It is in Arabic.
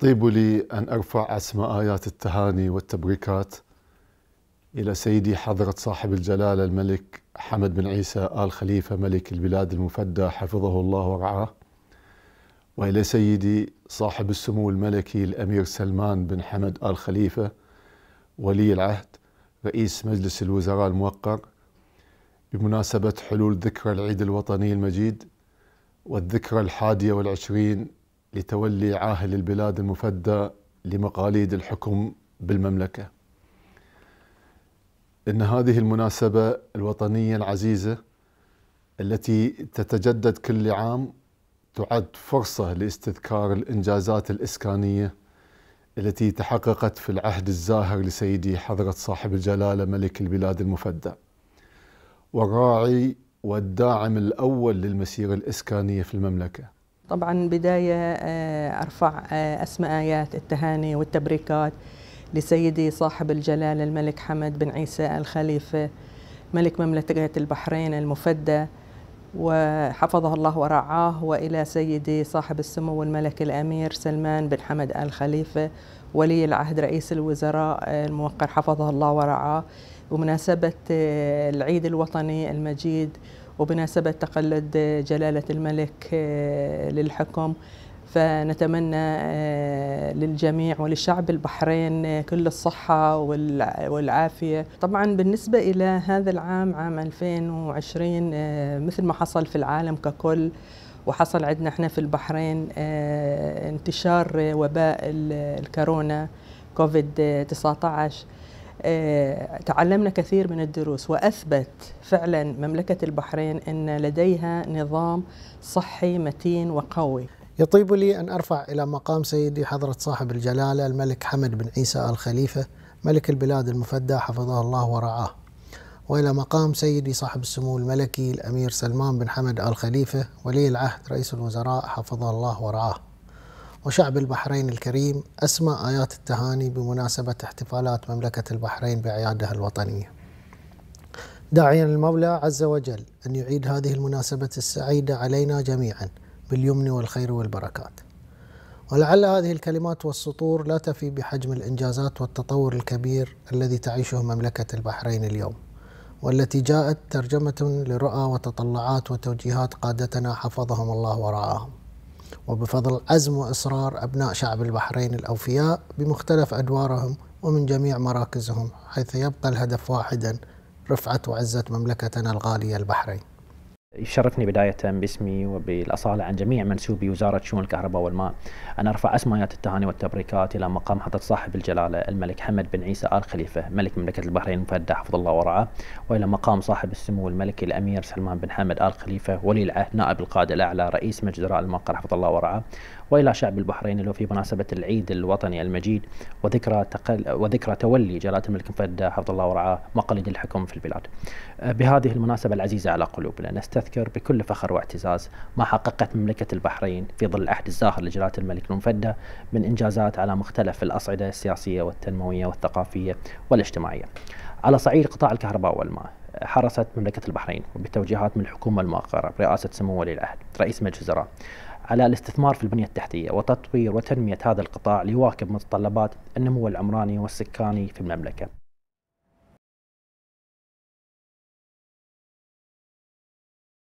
طيب لي أن أرفع أسماء آيات التهاني والتبريكات إلى سيدي حضرة صاحب الجلالة الملك حمد بن عيسى آل خليفة ملك البلاد المفدى حفظه الله ورعاه وإلى سيدي صاحب السمو الملكي الأمير سلمان بن حمد آل خليفة ولي العهد رئيس مجلس الوزراء الموقر بمناسبة حلول ذكرى العيد الوطني المجيد والذكرى الحادية والعشرين لتولي عاهل البلاد المفدى لمقاليد الحكم بالمملكة إن هذه المناسبة الوطنية العزيزة التي تتجدد كل عام تعد فرصة لاستذكار الإنجازات الإسكانية التي تحققت في العهد الزاهر لسيدي حضرة صاحب الجلالة ملك البلاد المفدى والراعي والداعم الأول للمسيرة الإسكانية في المملكة طبعا بداية آه، أرفع آه، أسماء آيات التهاني والتبريكات لسيدي صاحب الجلالة الملك حمد بن عيسى الخليفة ملك مملكة البحرين المفدى وحفظه الله ورعاه وإلى سيدي صاحب السمو الملك الأمير سلمان بن حمد آل خليفة ولي العهد رئيس الوزراء آه، الموقر حفظه الله ورعاه ومناسبة العيد الوطني المجيد وبمناسبة تقلد جلالة الملك آه، للحكم فنتمنى آه، للجميع ولشعب البحرين آه، كل الصحة والعافية طبعا بالنسبة إلى هذا العام عام 2020 مثل ما حصل في العالم ككل وحصل عندنا احنا في البحرين انتشار وباء الكورونا كوفيد 19 آه، تعلمنا كثير من الدروس واثبت فعلا مملكه البحرين ان لديها نظام صحي متين وقوي. يطيب لي ان ارفع الى مقام سيدي حضره صاحب الجلاله الملك حمد بن عيسى ال خليفه ملك البلاد المفدى حفظه الله ورعاه. والى مقام سيدي صاحب السمو الملكي الامير سلمان بن حمد ال خليفه ولي العهد رئيس الوزراء حفظه الله ورعاه. وشعب البحرين الكريم أسمى آيات التهاني بمناسبة احتفالات مملكة البحرين بأعيادها الوطنية داعيا المولى عز وجل أن يعيد هذه المناسبة السعيدة علينا جميعا باليمن والخير والبركات ولعل هذه الكلمات والسطور لا تفي بحجم الإنجازات والتطور الكبير الذي تعيشه مملكة البحرين اليوم والتي جاءت ترجمة لرؤى وتطلعات وتوجيهات قادتنا حفظهم الله ورعاهم وبفضل عزم وإصرار أبناء شعب البحرين الأوفياء بمختلف أدوارهم ومن جميع مراكزهم حيث يبقى الهدف واحدا رفعة وعزة مملكتنا الغالية البحرين يشرفني بداية باسمي وبالأصالة عن جميع منسوبي وزارة شؤون الكهرباء والماء أن أرفع أسميات التهاني والتبريكات إلى مقام حضرة صاحب الجلالة الملك حمد بن عيسى آل خليفة ملك مملكة البحرين المفدى حفظ الله ورعاه وإلى مقام صاحب السمو الملكي الأمير سلمان بن حمد آل خليفة ولي العهد نائب القائد الأعلى رئيس مجلس المنقل حفظ الله ورعاه وإلى شعب البحرين اللي في مناسبة العيد الوطني المجيد وذكرى تقل وذكرى تولي جلالة الملك المفدى حفظ الله ورعاه مقاليد الحكم في البلاد آه، بهذه المناسبة العزيزة على قلوبنا نستر تذكر بكل فخر واعتزاز ما حققت مملكة البحرين في ظل العهد الزاهر لجلالة الملك المفدى من إنجازات على مختلف الأصعدة السياسية والتنموية والثقافية والاجتماعية على صعيد قطاع الكهرباء والماء حرصت مملكة البحرين وبتوجيهات من الحكومة الموقرة برئاسة سمو ولي العهد رئيس مجلس الوزراء على الاستثمار في البنية التحتية وتطوير وتنمية هذا القطاع ليواكب متطلبات النمو العمراني والسكاني في المملكة